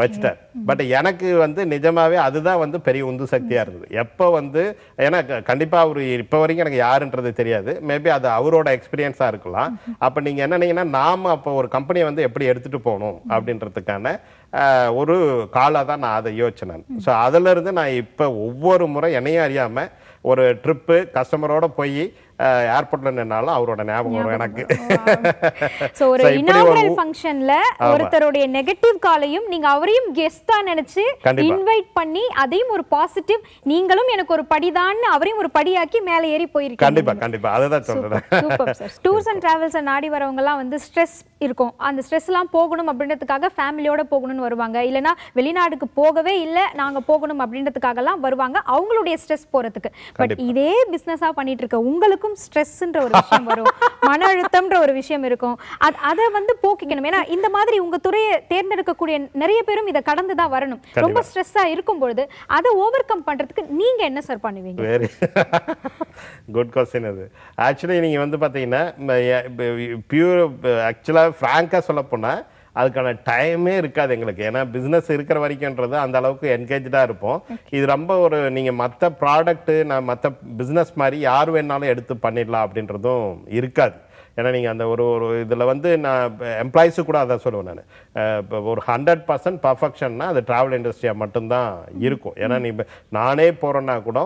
வச்சுட்டார் பட் எனக்கு வந்து நிஜமாகவே அதுதான் வந்து பெரிய உந்து சக்தியாக இருந்தது எப்போ வந்து ஏன்னா கண்டிப்பாக அவர் இப்போ வரைக்கும் எனக்கு யாருன்றது தெரியாது மேபி அது அவரோட எக்ஸ்பீரியன்ஸாக இருக்கலாம் அப்போ அப்போ நீங்கள் என்னன்னீங்கன்னா நாம் அப்போ ஒரு கம்பெனியை வந்து எப்படி எடுத்துகிட்டு போகணும் அப்படின்றதுக்கான ஒரு காலாக தான் நான் அதை யோசிச்சேன் ஸோ அதிலிருந்து நான் இப்போ ஒவ்வொரு முறை என்னையும் அறியாமல் ஒரு ட்ரிப்பு கஸ்டமரோடு போய் ஏர்போர்ட்ல நின்னாலும் அவரோட ஞாபகம் வரும் எனக்கு சோ ஒரு இனாகுரல் ஃபங்க்ஷன்ல ஒருத்தருடைய நெகட்டிவ் காலையும் நீங்க அவரையும் கெஸ்டா நினைச்சு இன்வைட் பண்ணி அதையும் ஒரு பாசிட்டிவ் நீங்களும் எனக்கு ஒரு படிதான்னு அவரையும் ஒரு படியாக்கி மேல ஏறி போயிருக்கீங்க கண்டிப்பா கண்டிப்பா அததான் சொல்றேன் டூர்ஸ் அண்ட் டிராவல்ஸ் நாடி வரவங்க எல்லாம் வந்து ஸ்ட்ரெஸ் இருக்கும் அந்த ஸ்ட்ரெஸ் எல்லாம் போகணும் அப்படின்றதுக்காக ஃபேமிலியோட போகணும்னு வருவாங்க இல்லனா வெளிநாடுக்கு போகவே இல்லை நாங்க போகணும் அப்படின்றதுக்காக எல்லாம் வருவாங்க அவங்களுடைய ஸ்ட்ரெஸ் போறதுக்கு பட் இதே பிசினஸா பண்ணிட்டு இருக்க உங்களுக்கு எல்லாருக்கும் ஸ்ட்ரெஸ்ன்ற ஒரு விஷயம் வரும் மன அழுத்தம்ன்ற ஒரு விஷயம் இருக்கும் அது அதை வந்து போக்கிக்கணும் ஏன்னா இந்த மாதிரி உங்க துறையை தேர்ந்தெடுக்கக்கூடிய நிறைய பேரும் இதை கடந்து தான் வரணும் ரொம்ப ஸ்ட்ரெஸ்ஸா இருக்கும் பொழுது அதை ஓவர் கம் பண்றதுக்கு நீங்க என்ன சார் பண்ணுவீங்க வெரி குட் கொஸ்டின் அது ஆக்சுவலி நீங்க வந்து பாத்தீங்கன்னா பியூர் ஆக்சுவலா பிராங்கா சொல்ல போனா அதுக்கான டைமே இருக்காது எங்களுக்கு ஏன்னா பிஸ்னஸ் இருக்கிற வரைக்கும்ன்றது அந்த அளவுக்கு என்கேஜாக இருப்போம் இது ரொம்ப ஒரு நீங்கள் மற்ற ப்ராடக்ட்டு நான் மற்ற பிஸ்னஸ் மாதிரி யார் வேணாலும் எடுத்து பண்ணிடலாம் அப்படின்றதும் இருக்காது ஏன்னா நீங்கள் அந்த ஒரு ஒரு இதில் வந்து நான் எம்ப்ளாயிஸு கூட அதான் சொல்லுவேன் நான் இப்போ ஒரு ஹண்ட்ரட் பர்சன்ட் பர்ஃபெக்ஷன்னா அது ட்ராவல் இண்டஸ்ட்ரியாக மட்டும்தான் இருக்கும் ஏன்னா நீ நானே போகிறேன்னா கூட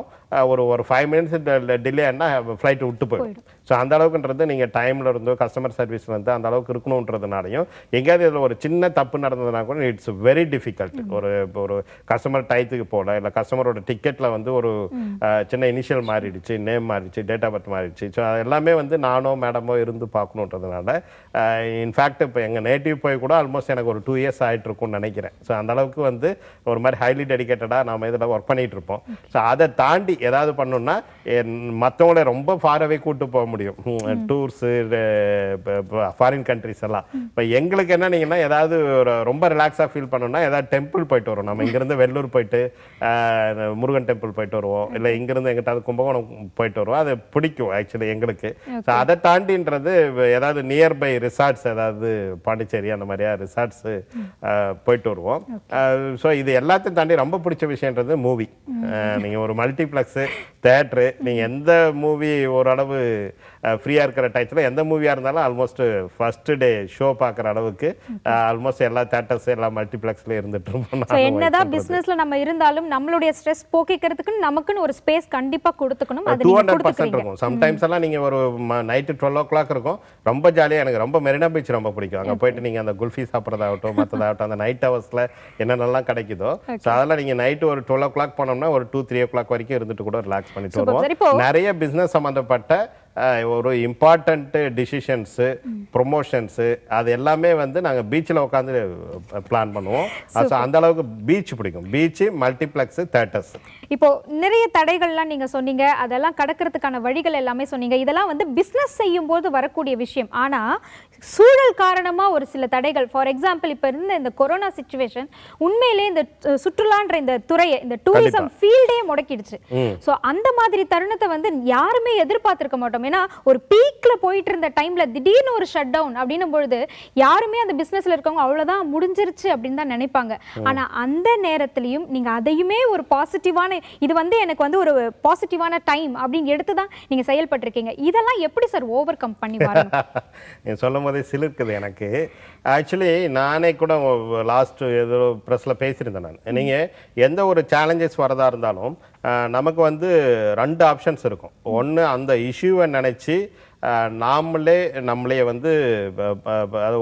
ஒரு ஒரு ஃபைவ் மினிட்ஸ் டிலேன்னா ஃப்ளைட்டு விட்டு போயிடும் ஸோ அந்த அளவுக்குன்றது நீங்கள் டைமில் இருந்தோ கஸ்டமர் சர்வீஸில் வந்து அந்த அளவுக்கு இருக்கணுன்றதுனாலையும் எங்கேயாவது இதில் ஒரு சின்ன தப்பு நடந்ததுனா கூட இட்ஸ் வெரி டிஃபிகல்ட் ஒரு ஒரு கஸ்டமர் டயத்துக்கு போல இல்லை கஸ்டமரோட டிக்கெட்டில் வந்து ஒரு சின்ன இனிஷியல் மாறிடுச்சு நேம் மாறிடுச்சு டேட் ஆஃப் பர்த் மாறிடுச்சு ஸோ அது எல்லாமே வந்து நானோ மேடமோ இருந்து பார்க்கணுன்றதுனால இன்ஃபேக்ட் இப்போ எங்கள் நேட்டிவ் போய் கூட ஆல்மோஸ்ட் எனக்கு ஒரு டூ இயர்ஸ் ஆகிட்டு இருக்கும்னு நினைக்கிறேன் ஸோ அந்த அளவுக்கு வந்து ஒரு மாதிரி ஹைலி டெடிக்கேட்டடாக நாம் இதில் ஒர்க் பண்ணிகிட்டு இருப்போம் ஸோ அதை தாண்டி ஏதாவது பண்ணணும்னா மற்றவங்கள ரொம்ப ஃபாரவே கூட்டு போக முடியும் டூர்ஸு ஃபாரின் கண்ட்ரிஸ் எல்லாம் இப்போ எங்களுக்கு என்ன என்னன்னீங்கன்னா ஏதாவது ஒரு ரொம்ப ரிலாக்ஸாக ஃபீல் பண்ணணும்னா ஏதாவது டெம்பிள் போயிட்டு வரும் நம்ம இங்கேருந்து வெள்ளூர் போயிட்டு முருகன் டெம்பிள் போயிட்டு வருவோம் இல்லை இங்கேருந்து எங்கிட்டாவது கும்பகோணம் போயிட்டு வருவோம் அது பிடிக்கும் ஆக்சுவலி எங்களுக்கு ஸோ அதை தாண்டின்றது ஏதாவது நியர்பை ரிசார்ட்ஸ் ஏதாவது பாண்டிச்சேரி அந்த மாதிரியா ரிசார்ட்ஸு போயிட்டு வருவோம் ஸோ இது எல்லாத்தையும் தாண்டி ரொம்ப பிடிச்ச விஷயன்றது மூவி நீங்கள் ஒரு மல்டிப்ளெக்ஸ் கிளைமேக்ஸு தேட்ரு நீங்கள் எந்த மூவி ஓரளவு ஃப்ரீயாக இருக்கிற டயத்தில் எந்த மூவியாக இருந்தாலும் ஆல்மோஸ்ட் ஃபஸ்ட்டு டே ஷோ பார்க்குற அளவுக்கு ஆல்மோஸ்ட் uh, எல்லா தேட்டர்ஸ் எல்லா மல்டிப்ளெக்ஸில் இருந்துட்டு இருப்போம் என்னதான் பிஸ்னஸில் நம்ம இருந்தாலும் நம்மளுடைய ஸ்ட்ரெஸ் போக்கிக்கிறதுக்கு நமக்குன்னு ஒரு ஸ்பேஸ் கண்டிப்பாக கொடுத்துக்கணும் டூ ஹண்ட்ரட் பர்சன்ட் இருக்கும் சம்டைம்ஸ் எல்லாம் நீங்கள் ஒரு நைட்டு டுவெல் ஓ கிளாக் இருக்கும் ரொம்ப ஜாலியாக எனக்கு ரொம்ப மெரினா பீச் ரொம்ப பிடிக்கும் அங்கே போயிட்டு நீங்கள் அந்த குல்ஃபி சாப்பிட்றதாகட்டும் மற்றதாகட்டும் அந்த நைட் ஹவர்ஸில் என்னென்னலாம் கிடைக்குதோ ஸோ அதெல்லாம் நீங்கள் நைட்டு ஒரு டுவெல் ஓ கிளாக் போனோம்னா ஒரு டூ த்ரீ ஓ கிளாக் வரைக்கும் இருந்துட்டு கூட ரிலாக்ஸ் பண்ணிட்டு வருவோம் நிறைய பிஸ்னஸ் சம்மந்தப்பட்ட ஒரு இம்பார்ட்டண்ட்டு டிசிஷன்ஸு ப்ரொமோஷன்ஸு அது எல்லாமே வந்து நாங்கள் பீச்சில் உட்காந்து பிளான் பண்ணுவோம் அந்த அளவுக்கு பீச் பிடிக்கும் பீச்சு மல்டிப்ளெக்ஸு தேட்டர்ஸ் இப்போ நிறைய தடைகள்லாம் நீங்க சொன்னீங்க அதெல்லாம் கடக்கிறதுக்கான வழிகள் எல்லாமே சொன்னீங்க இதெல்லாம் வந்து பிஸ்னஸ் செய்யும் போது வரக்கூடிய விஷயம் ஆனா சூழல் காரணமா ஒரு சில தடைகள் ஃபார் எக்ஸாம்பிள் இப்போ இருந்த இந்த கொரோனா சுச்சுவேஷன் உண்மையிலே இந்த சுற்றுலான்ற இந்த துறையை இந்த டூரிசம் ஃபீல்டே முடக்கிடுச்சு ஸோ அந்த மாதிரி தருணத்தை வந்து யாருமே எதிர்பார்த்திருக்க மாட்டோம் ஏன்னா ஒரு பீக்ல போயிட்டு இருந்த டைம்ல திடீர்னு ஒரு ஷட் டவுன் அப்படின்னும் பொழுது யாருமே அந்த பிஸ்னஸ்ல இருக்கவங்க அவ்வளோதான் முடிஞ்சிருச்சு அப்படின்னு தான் நினைப்பாங்க ஆனா அந்த நேரத்திலையும் நீங்க அதையுமே ஒரு பாசிட்டிவான இது வந்து எனக்கு வந்து ஒரு பாசிட்டிவான டைம் அப்படின்னு எடுத்து தான் நீங்கள் செயல்பட்டிருக்கீங்க இதெல்லாம் எப்படி சார் ஓவர் கம் பண்ணி நீங்கள் சொல்லும் போதே சிலிருக்குது எனக்கு ஆக்சுவலி நானே கூட லாஸ்ட்டு ஏதோ ப்ரெஸ்ஸில் பேசியிருந்தேன் நான் நீங்கள் எந்த ஒரு சேலஞ்சஸ் வரதாக இருந்தாலும் நமக்கு வந்து ரெண்டு ஆப்ஷன்ஸ் இருக்கும் ஒன்று அந்த இஷ்யூவை நினச்சி நாமளே நம்மளே வந்து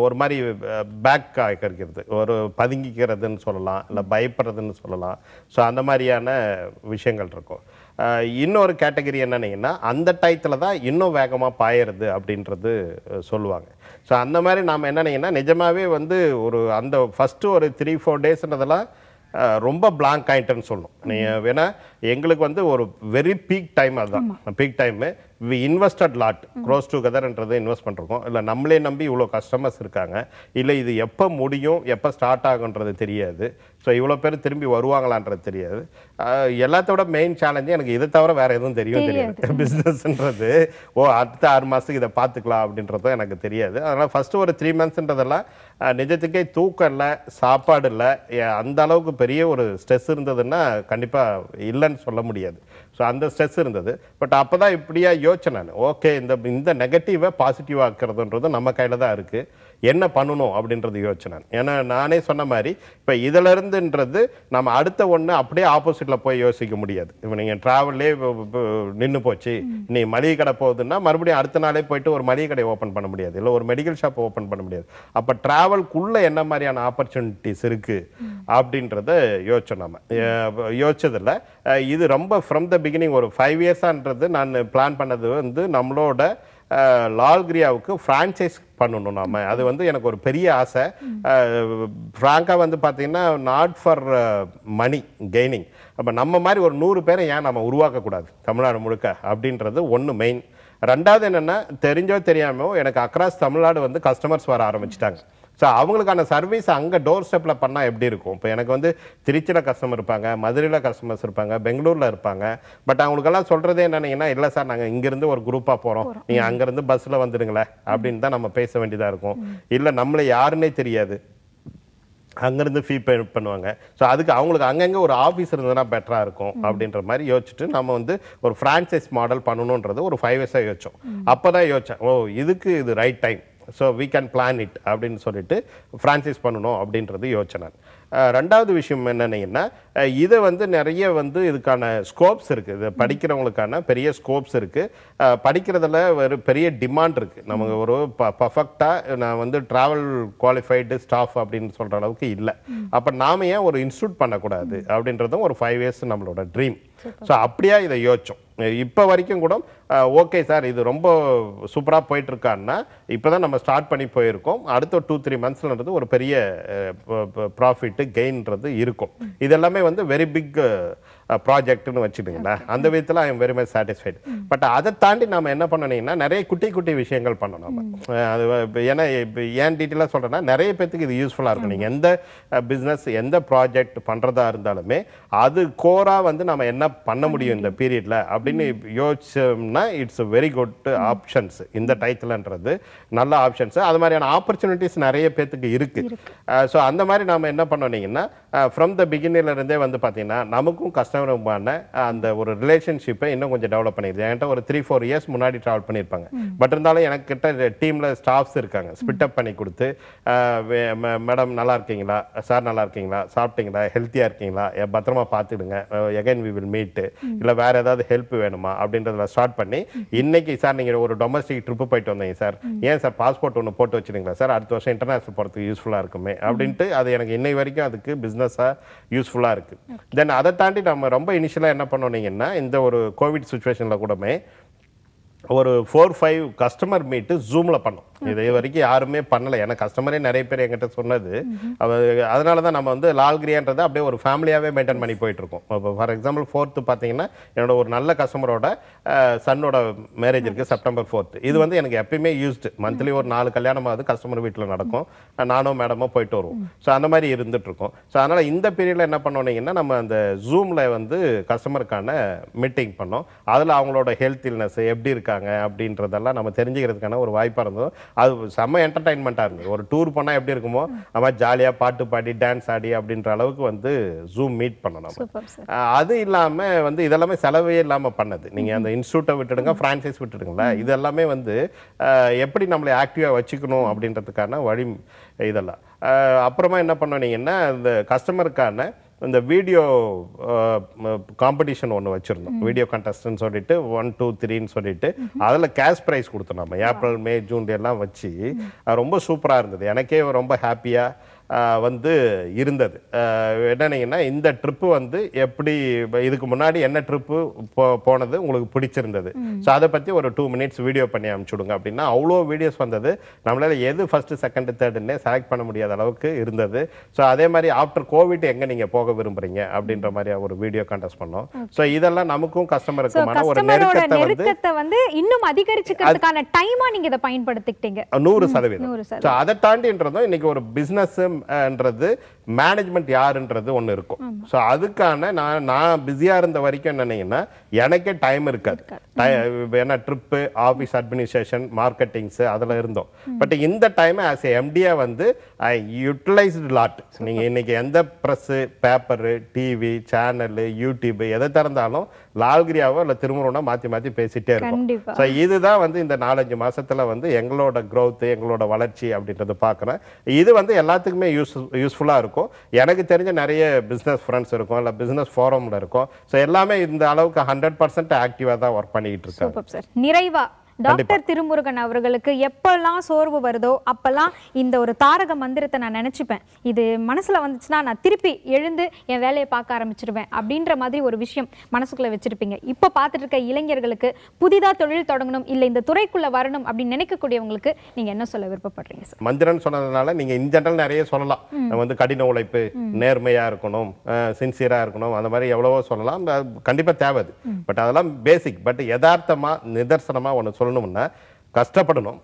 ஒரு மாதிரி பேக் ஆகிறது ஒரு பதுங்கிக்கிறதுன்னு சொல்லலாம் இல்லை பயப்படுறதுன்னு சொல்லலாம் ஸோ அந்த மாதிரியான விஷயங்கள் இருக்கும் இன்னொரு கேட்டகரி என்னன்னீங்கன்னா அந்த டயத்தில் தான் இன்னும் வேகமாக பாயிருது அப்படின்றது சொல்லுவாங்க ஸோ அந்த மாதிரி நாம் என்னன்னீங்கன்னா நிஜமாகவே வந்து ஒரு அந்த ஃபஸ்ட்டு ஒரு த்ரீ ஃபோர் டேஸ்ன்றதெல்லாம் ரொம்ப பிளாங்க் ஆகிட்டேன்னு சொல்லணும் நீங்கள் வேணால் எங்களுக்கு வந்து ஒரு வெரி பீக் டைம் அதுதான் peak time we invested lot grows டுகெதர்ன்றதை இன்வெஸ்ட் பண்ணுறோம் இல்லை நம்மளே நம்பி இவ்வளோ கஸ்டமர்ஸ் இருக்காங்க இல்லை இது எப்போ முடியும் எப்போ ஸ்டார்ட் ஆகுன்றது தெரியாது ஸோ இவ்வளோ பேர் திரும்பி வருவாங்களான்றது தெரியாது எல்லாத்தோட மெயின் சேலஞ்சு எனக்கு இதை தவிர வேற எதுவும் தெரியும் தெரியாது பிஸ்னஸ்ன்றது ஓ அடுத்த ஆறு மாதத்துக்கு இதை பார்த்துக்கலாம் அப்படின்றதும் எனக்கு தெரியாது அதனால் ஃபஸ்ட்டு ஒரு த்ரீ மந்த்ஸ்ன்றதெல்லாம் நிஜத்துக்கே தூக்கம் இல்லை சாப்பாடு இல்லை அந்த அளவுக்கு பெரிய ஒரு ஸ்ட்ரெஸ் இருந்ததுன்னா கண்டிப்பாக இல்லைன்னு சொல்ல முடியாது ஸோ அந்த ஸ்ட்ரெஸ் இருந்தது பட் அப்போ தான் இப்படியா யோசனை ஓகே இந்த இந்த நெகட்டிவை பாசிட்டிவ் ஆக்கிறதுன்றது நம்ம கையில் தான் இருக்குது என்ன பண்ணணும் அப்படின்றது யோசனை ஏன்னா நானே சொன்ன மாதிரி இப்போ இதிலருந்துன்றது நம்ம அடுத்த ஒன்று அப்படியே ஆப்போசிட்டில் போய் யோசிக்க முடியாது இப்போ நீங்கள் ட்ராவல்லே நின்று போச்சு நீ மளிகை கடை போகுதுன்னா மறுபடியும் அடுத்த நாளே போயிட்டு ஒரு மளிகை கடை ஓப்பன் பண்ண முடியாது இல்லை ஒரு மெடிக்கல் ஷாப் ஓப்பன் பண்ண முடியாது அப்போ ட்ராவல்குள்ளே என்ன மாதிரியான ஆப்பர்ச்சுனிட்டிஸ் இருக்குது அப்படின்றத யோசிச்சோம் நம்ம யோசிச்சதில்லை இது ரொம்ப ஃப்ரம் த பிகினிங் ஒரு ஃபைவ் இயர்ஸான்றது நான் பிளான் பண்ணது வந்து நம்மளோட லால்கிரியாவுக்கு ஃப்ரான்ச்சைஸ் பண்ணணும் நம்ம அது வந்து எனக்கு ஒரு பெரிய ஆசை ஃப்ராங்காக வந்து பார்த்திங்கன்னா நாட் ஃபார் மணி கெய்னிங் அப்போ நம்ம மாதிரி ஒரு நூறு பேரை ஏன் நம்ம உருவாக்கக்கூடாது தமிழ்நாடு முழுக்க அப்படின்றது ஒன்று மெயின் ரெண்டாவது என்னென்னா தெரிஞ்சோ தெரியாமோ எனக்கு அக்ராஸ் தமிழ்நாடு வந்து கஸ்டமர்ஸ் வர ஆரம்பிச்சிட்டாங்க ஸோ அவங்களுக்கான சர்வீஸ் அங்கே டோர் ஸ்டெப்பில் பண்ணால் எப்படி இருக்கும் இப்போ எனக்கு வந்து திருச்சியில் கஸ்டமர் இருப்பாங்க மதுரையில் கஸ்டமர்ஸ் இருப்பாங்க பெங்களூரில் இருப்பாங்க பட் அவங்களுக்கெல்லாம் சொல்கிறதே என்னென்னா இல்லை சார் நாங்கள் இங்கேருந்து ஒரு குரூப்பாக போகிறோம் நீங்கள் அங்கேருந்து பஸ்ஸில் வந்துடுங்களேன் அப்படின்னு தான் நம்ம பேச வேண்டியதாக இருக்கும் இல்லை நம்மளை யாருன்னே தெரியாது அங்கேருந்து ஃபீ பே பண்ணுவாங்க ஸோ அதுக்கு அவங்களுக்கு அங்கங்கே ஒரு ஆஃபீஸ் இருந்ததுன்னா பெட்டராக இருக்கும் அப்படின்ற மாதிரி யோசிச்சுட்டு நம்ம வந்து ஒரு ஃப்ரான்ச்சைஸ் மாடல் பண்ணணுன்றது ஒரு ஃபைவ் இயர்ஸாக யோசிச்சோம் அப்போ தான் யோசித்தேன் ஓ இதுக்கு இது right time so we can plan it அப்படின்னு சொல்லிட்டு ஃப்ரான்சிஸ் பண்ணணும் அப்படின்றது யோசனை ரெண்டாவது விஷயம் என்னென்னா இதை வந்து நிறைய வந்து இதுக்கான ஸ்கோப்ஸ் இருக்குது இதை படிக்கிறவங்களுக்கான பெரிய ஸ்கோப்ஸ் இருக்குது படிக்கிறதுல ஒரு பெரிய டிமாண்ட் இருக்குது நமக்கு ஒரு ப பர்ஃபெக்டாக நான் வந்து ட்ராவல் குவாலிஃபைடு ஸ்டாஃப் அப்படின்னு சொல்கிற அளவுக்கு இல்லை அப்போ நாம ஏன் ஒரு இன்ஸ்டியூட் பண்ணக்கூடாது அப்படின்றதும் ஒரு ஃபைவ் இயர்ஸ் நம்மளோட ட்ரீம் ஸோ அப்படியா இதை யோசிச்சோம் இப்போ வரைக்கும் கூட ஓகே சார் இது ரொம்ப சூப்பராக போயிட்டுருக்கான்னா இப்போ தான் நம்ம ஸ்டார்ட் பண்ணி போயிருக்கோம் அடுத்த டூ த்ரீ மந்த்ஸ்லன்றது ஒரு பெரிய ப்ராஃபிட்டு கெயின்றது இருக்கும் இதெல்லாமே வந்து வெரி பிக் ப்ராஜெக்ட்னு வச்சுட்டுங்களேன் அந்த விதத்தில் I am very much satisfied but அதை தாண்டி நம்ம என்ன பண்ணணும்னா நிறைய குட்டி குட்டி விஷயங்கள் பண்ணணும் நம்ம அது ஏன்னா இப்போ ஏன் டீட்டெயிலாக சொல்கிறேன்னா நிறைய பேத்துக்கு இது யூஸ்ஃபுல்லாக இருக்கும் நீங்கள் எந்த பிஸ்னஸ் எந்த ப்ராஜெக்ட் பண்ணுறதா இருந்தாலுமே அது கோராக வந்து நம்ம என்ன பண்ண முடியும் இந்த பீரியடில் அப்படின்னு யோசிச்சோம்னா இட்ஸ் வெரி குட் ஆப்ஷன்ஸ் இந்த டயத்துலன்றது நல்ல ஆப்ஷன்ஸ் அது மாதிரியான ஆப்பர்ச்சுனிட்டிஸ் நிறைய பேத்துக்கு இருக்குது ஸோ அந்த மாதிரி நம்ம என்ன பண்ணணிங்கன்னா ஃப்ரம் த பிகினிங்லேருந்தே வந்து பார்த்தீங்கன்னா நமக்கும் கஸ்டமர் கஸ்டமருமான அந்த ஒரு ரிலேஷன்ஷிப்பை இன்னும் கொஞ்சம் டெவலப் பண்ணிடுது என்கிட்ட ஒரு த்ரீ ஃபோர் இயர்ஸ் முன்னாடி ட்ராவல் பண்ணியிருப்பாங்க பட் இருந்தாலும் எனக்கு கிட்ட டீமில் ஸ்டாஃப்ஸ் இருக்காங்க ஸ்பிட் அப் பண்ணி கொடுத்து மேடம் நல்லா இருக்கீங்களா சார் நல்லா இருக்கீங்களா சாப்பிட்டீங்களா ஹெல்த்தியாக இருக்கீங்களா பத்திரமா பார்த்துடுங்க எகைன் வி வில் மீட்டு இல்லை வேறு ஏதாவது ஹெல்ப் வேணுமா அப்படின்றதுல ஸ்டார்ட் பண்ணி இன்னைக்கு சார் நீங்கள் ஒரு டொமஸ்டிக் ட்ரிப்பு போயிட்டு வந்தீங்க சார் ஏன் சார் பாஸ்போர்ட் ஒன்று போட்டு வச்சிருங்களா சார் அடுத்த வருஷம் இன்டர்நேஷனல் போகிறதுக்கு யூஸ்ஃபுல்லாக இருக்குமே அப்படின்ட்டு அது எனக்கு இன்னை வரைக்கும் அதுக்கு பிஸ்னஸாக யூஸ்ஃபுல்லாக இருக்குது தென் அதை தாண்டி நம்ம ரொம்ப இனிஷியலாக என்ன பண்ணோன்னீங்கன்னா இந்த ஒரு கோவிட் சுச்சுவேஷனில் கூடமே ஒரு ஃபோர் ஃபைவ் கஸ்டமர் மீட்டு ஜூமில் பண்ணோம் இதே வரைக்கும் யாருமே பண்ணலை ஏன்னா கஸ்டமரே நிறைய பேர் என்கிட்ட சொன்னது அதனால தான் நம்ம வந்து லால்கிரியான்றதை அப்படியே ஒரு ஃபேமிலியாகவே மெயின்டைன் பண்ணி போயிட்டுருக்கோம் இப்போ ஃபார் எக்ஸாம்பிள் ஃபோர்த்து பார்த்தீங்கன்னா என்னோட ஒரு நல்ல கஸ்டமரோட சன்னோட மேரேஜ் இருக்குது செப்டம்பர் ஃபோர்த்து இது வந்து எனக்கு எப்பயுமே யூஸ்டு மந்த்லி ஒரு நாலு கல்யாணம் அது கஸ்டமர் வீட்டில் நடக்கும் நானும் மேடமோ போயிட்டு வருவோம் ஸோ அந்த மாதிரி இருந்துகிட்ருக்கோம் ஸோ அதனால் இந்த பீரியடில் என்ன பண்ணோன்னீங்கன்னா நம்ம அந்த ஜூமில் வந்து கஸ்டமருக்கான மீட்டிங் பண்ணோம் அதில் அவங்களோட ஹெல்த் இல்னஸ் எப்படி இருக்காங்க இருக்காங்க அப்படின்றதெல்லாம் நம்ம தெரிஞ்சுக்கிறதுக்கான ஒரு வாய்ப்பாக இருந்தது அது செம்ம என்டர்டைன்மெண்ட்டாக இருந்தது ஒரு டூர் போனால் எப்படி இருக்குமோ நம்ம ஜாலியாக பாட்டு பாடி டான்ஸ் ஆடி அப்படின்ற அளவுக்கு வந்து ஜூம் மீட் பண்ணணும் அது இல்லாமல் வந்து இதெல்லாமே செலவே இல்லாமல் பண்ணது நீங்கள் அந்த இன்ஸ்டியூட்டை விட்டுடுங்க ஃப்ரான்ச்சைஸ் விட்டுடுங்களா இது எல்லாமே வந்து எப்படி நம்மளை ஆக்டிவாக வச்சுக்கணும் அப்படின்றதுக்கான வழி இதெல்லாம் அப்புறமா என்ன பண்ணோம் இந்த கஸ்டமருக்கான இந்த வீடியோ காம்படிஷன் ஒன்று வச்சுருந்தோம் வீடியோ கண்டஸ்டன்ட் சொல்லிட்டு ஒன் டூ த்ரீன்னு சொல்லிட்டு அதில் கேஷ் ப்ரைஸ் கொடுத்தோம் நம்ம ஏப்ரல் மே ஜூன் எல்லாம் வச்சு ரொம்ப சூப்பராக இருந்தது எனக்கே ரொம்ப ஹாப்பியாக வந்து இருந்தது என்னன்னீங்கன்னா இந்த ட்ரிப்பு வந்து எப்படி இதுக்கு முன்னாடி என்ன ட்ரிப்பு போ போனது உங்களுக்கு பிடிச்சிருந்தது ஸோ அதை பற்றி ஒரு டூ மினிட்ஸ் வீடியோ பண்ணி விடுங்க அப்படின்னா அவ்வளோ வீடியோஸ் வந்தது நம்மளால் எது ஃபஸ்ட்டு செகண்ட் தேர்டுன்னே செலக்ட் பண்ண முடியாத அளவுக்கு இருந்தது ஸோ அதே மாதிரி ஆஃப்டர் கோவிட் எங்கே நீங்கள் போக விரும்புகிறீங்க அப்படின்ற மாதிரி ஒரு வீடியோ கண்டஸ்ட் பண்ணோம் ஸோ இதெல்லாம் நமக்கும் கஸ்டமருக்குமான ஒரு நெருக்கத்தை வந்து இன்னும் அதிகரிச்சுக்கிறதுக்கான டைமாக நீங்கள் இதை பயன்படுத்திக்கிட்டீங்க நூறு சதவீதம் ஸோ அதை தாண்டின்றதும் இன்னைக்கு ஒரு பிஸ்னஸ் என்றது மேனேஜ்மெண்ட் யாருன்றது ஒன்று இருக்கும் ஸோ அதுக்கான நான் நான் பிஸியாக இருந்த வரைக்கும் என்னன்னீங்கன்னா எனக்கே டைம் இருக்காது ஏன்னா ட்ரிப்பு ஆஃபீஸ் அட்மினிஸ்ட்ரேஷன் மார்க்கெட்டிங்ஸு அதில் இருந்தோம் பட் இந்த டைமை ஆஸ் ஏ எம்டிஏ வந்து ஐ யூட்டிலைஸ்டு லாட் நீங்கள் இன்றைக்கி எந்த press paper TV channel YouTube எதை திறந்தாலும் லால்கிரியாவோ இல்லை திருமுருகனோ மாற்றி மாற்றி பேசிகிட்டே இருக்கும் ஸோ இதுதான் வந்து இந்த நாலஞ்சு மாதத்தில் வந்து எங்களோட க்ரோத்து எங்களோட வளர்ச்சி அப்படின்றத பார்க்குறேன் இது வந்து எல்லாத்துக்குமே யூஸ் யூஸ்ஃபுல்லாக இருக்கும் இருக்கும் எனக்கு தெரிஞ்ச நிறைய பிஸ்னஸ் ஃப்ரெண்ட்ஸ் இருக்கும் இல்லை பிஸ்னஸ் ஃபோரமில் இருக்கும் ஸோ எல்லாமே இந்த அளவுக்கு ஹண்ட்ரட் பர்சன்ட் ஆக்டிவாக தான் ஒர்க் பண்ணிக்கிட்டு இருக்காங்க நிறைவாக டாக்டர் திருமுருகன் அவர்களுக்கு எப்பெல்லாம் சோர்வு வருதோ அப்பெல்லாம் இந்த ஒரு தாரக மந்திரத்தை நான் நினைச்சுப்பேன் இது மனசுல வந்துச்சுன்னா நான் திருப்பி எழுந்து என் வேலையை பார்க்க ஆரம்பிச்சிருவேன் அப்படின்ற மாதிரி ஒரு விஷயம் மனசுக்குள்ளே வச்சிருப்பீங்க இப்போ பார்த்துட்டு இருக்க இளைஞர்களுக்கு புதிதா தொழில் தொடங்கணும் இல்லை இந்த துறைக்குள்ளே வரணும் அப்படின்னு நினைக்கக்கூடியவங்களுக்கு நீங்க என்ன சொல்ல விருப்பப்படுறீங்க சார் மந்திரம் சொன்னதுனால நீங்க இன் ஜென்ரல் நிறைய சொல்லலாம் நம்ம வந்து கடின உழைப்பு நேர்மையா இருக்கணும் சின்சியரா இருக்கணும் அந்த மாதிரி எவ்வளவோ சொல்லலாம் கண்டிப்பா தேவை பட் அதெல்லாம் பேசிக் பட் யதார்த்தமா நிதர்சனமா ஒன்று சொல்ல சொல்லணும்னா கஷ்டப்படணும்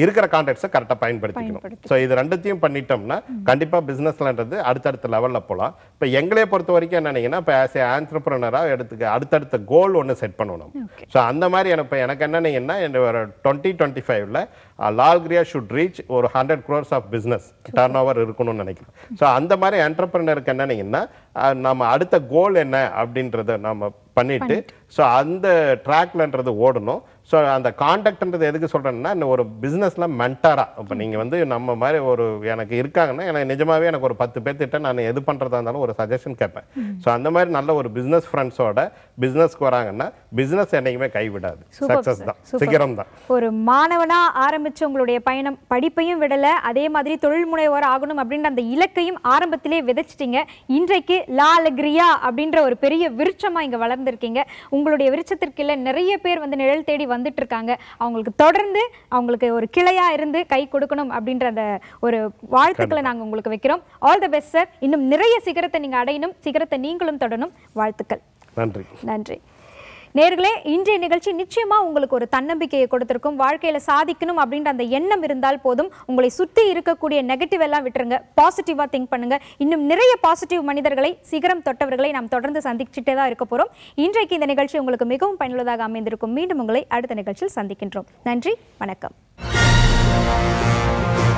இருக்கிற கான்டாக்ட்ஸை கரெக்டாக பயன்படுத்திக்கணும் ஸோ இது ரெண்டுத்தையும் பண்ணிட்டோம்னா கண்டிப்பாக பிஸ்னஸ்லன்றது அடுத்தடுத்த லெவலில் போகலாம் இப்போ எங்களே பொறுத்த வரைக்கும் என்னன்னீங்கன்னா இப்போ ஆஸ் ஏ ஆண்டர்பிரனராக எடுத்துக்க அடுத்தடுத்த கோல் ஒன்று செட் பண்ணணும் ஸோ அந்த மாதிரி எனக்கு எனக்கு என்னன்னீங்கன்னா ஒரு டுவெண்ட்டி டுவெண்ட்டி ஃபைவ்ல லால் கிரியா ஷுட் ரீச் ஒரு hundred crores of business turn over இருக்கணும்னு நினைக்கிறேன் ஸோ அந்த மாதிரி ஆண்டர்பிரனருக்கு என்னன்னீங்கன்னா uh, நம்ம அடுத்த கோல் என்ன அப்படின்றத நம்ம பண்ணிட்டு ஸோ அந்த ட்ராக்லன்றது ஓடணும் ஸோ அந்த காண்டக்ட்ன்றது எதுக்கு சொல்கிறேன்னா ஒரு பிஸ்னஸில் மென்டாராக இப்போ நீங்கள் வந்து நம்ம மாதிரி ஒரு எனக்கு இருக்காங்கன்னா எனக்கு நிஜமாகவே எனக்கு ஒரு பத்து பேர்த்திட்ட நான் எது பண்ணுறதா இருந்தாலும் ஒரு சஜஷன் கேட்பேன் ஸோ அந்த மாதிரி நல்ல ஒரு பிஸ்னஸ் ஃப்ரெண்ட்ஸோட பிஸ்னஸ்க்கு வராங்கன்னா பிஸ்னஸ் என்றைக்குமே கைவிடாது சக்ஸஸ் தான் சீக்கிரம் தான் ஒரு மாணவனாக ஆரம்பித்து உங்களுடைய பயணம் படிப்பையும் விடலை அதே மாதிரி தொழில் முனைவோர் ஆகணும் அப்படின்ற அந்த இலக்கையும் ஆரம்பத்திலே விதைச்சிட்டிங்க இன்றைக்கு கிரியா அப்படின்ற ஒரு பெரிய விருட்சமாக இங்கே வளர்ந்துருக்கீங்க உங்களுடைய இல்லை நிறைய பேர் வந்து நிழல் தேடி வந்துட்டு இருக்காங்க அவங்களுக்கு தொடர்ந்து அவங்களுக்கு ஒரு கிளையா இருந்து கை கொடுக்கணும் அப்படின்ற அந்த ஒரு வாழ்த்துக்களை நாங்கள் உங்களுக்கு வைக்கிறோம் ஆல் த பெஸ்ட் சார் இன்னும் நிறைய சிகரத்தை நீங்கள் அடையணும் சிகரத்தை நீங்களும் தொடணும் வாழ்த்துக்கள் நன்றி நன்றி நேர்களே இன்றைய நிகழ்ச்சி நிச்சயமாக உங்களுக்கு ஒரு தன்னம்பிக்கையை கொடுத்துருக்கும் வாழ்க்கையில் சாதிக்கணும் அப்படின்ற அந்த எண்ணம் இருந்தால் போதும் உங்களை சுற்றி இருக்கக்கூடிய நெகட்டிவ் எல்லாம் விட்டுருங்க பாசிட்டிவா திங்க் பண்ணுங்க இன்னும் நிறைய பாசிட்டிவ் மனிதர்களை சிகரம் தொட்டவர்களை நாம் தொடர்ந்து சந்திச்சுட்டே தான் இருக்க போறோம் இன்றைக்கு இந்த நிகழ்ச்சி உங்களுக்கு மிகவும் பயனுள்ளதாக அமைந்திருக்கும் மீண்டும் உங்களை அடுத்த நிகழ்ச்சியில் சந்திக்கின்றோம் நன்றி வணக்கம்